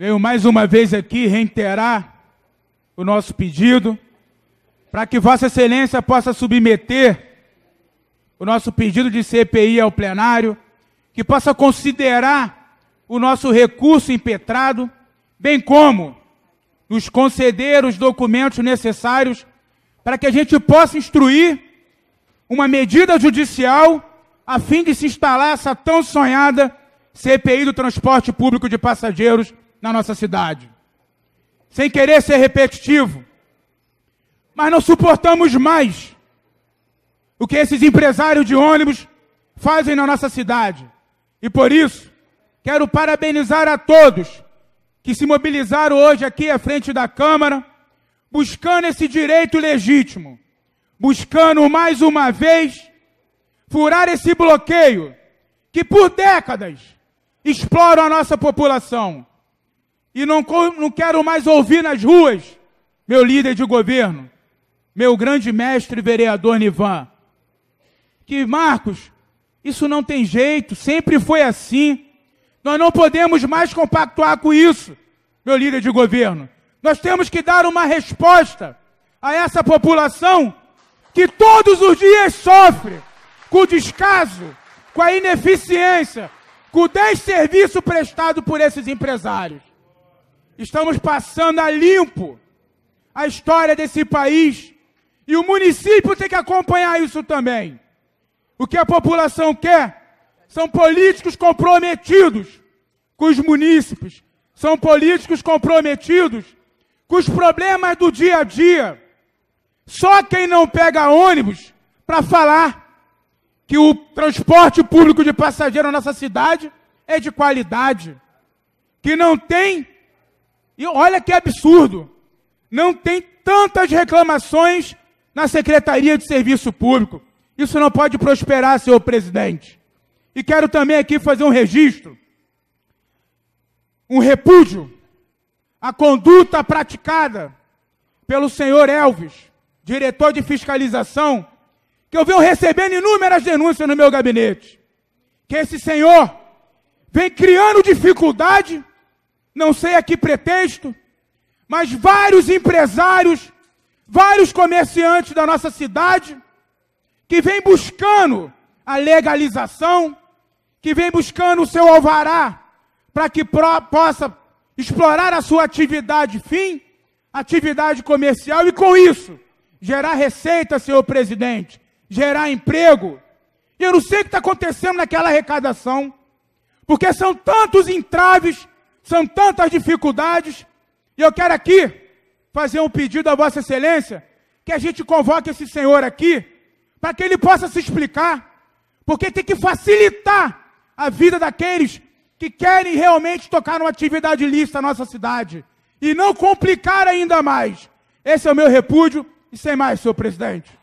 Venho mais uma vez aqui reiterar o nosso pedido para que Vossa Excelência possa submeter o nosso pedido de CPI ao plenário, que possa considerar o nosso recurso impetrado, bem como nos conceder os documentos necessários para que a gente possa instruir uma medida judicial a fim de se instalar essa tão sonhada CPI do transporte público de passageiros na nossa cidade. Sem querer ser repetitivo, mas não suportamos mais o que esses empresários de ônibus fazem na nossa cidade. E por isso, quero parabenizar a todos que se mobilizaram hoje aqui à frente da Câmara, buscando esse direito legítimo, buscando mais uma vez furar esse bloqueio que por décadas explora a nossa população e não, não quero mais ouvir nas ruas, meu líder de governo, meu grande mestre vereador Nivan, que Marcos, isso não tem jeito, sempre foi assim. Nós não podemos mais compactuar com isso, meu líder de governo. Nós temos que dar uma resposta a essa população que todos os dias sofre com o descaso, com a ineficiência, com o desserviço prestado por esses empresários. Estamos passando a limpo a história desse país e o município tem que acompanhar isso também. O que a população quer são políticos comprometidos com os munícipes, são políticos comprometidos com os problemas do dia a dia. Só quem não pega ônibus para falar que o transporte público de passageiro na nossa cidade é de qualidade, que não tem e olha que absurdo! Não tem tantas reclamações na Secretaria de Serviço Público. Isso não pode prosperar, senhor presidente. E quero também aqui fazer um registro, um repúdio à conduta praticada pelo senhor Elvis, diretor de fiscalização, que eu venho recebendo inúmeras denúncias no meu gabinete. Que esse senhor vem criando dificuldade não sei a que pretexto, mas vários empresários, vários comerciantes da nossa cidade, que vem buscando a legalização, que vem buscando o seu alvará para que possa explorar a sua atividade fim, atividade comercial e com isso gerar receita, senhor presidente, gerar emprego. E eu não sei o que está acontecendo naquela arrecadação, porque são tantos entraves são tantas dificuldades. E eu quero aqui fazer um pedido à Vossa Excelência que a gente convoque esse senhor aqui para que ele possa se explicar, porque tem que facilitar a vida daqueles que querem realmente tocar numa atividade lícita na nossa cidade e não complicar ainda mais. Esse é o meu repúdio e sem mais, senhor presidente.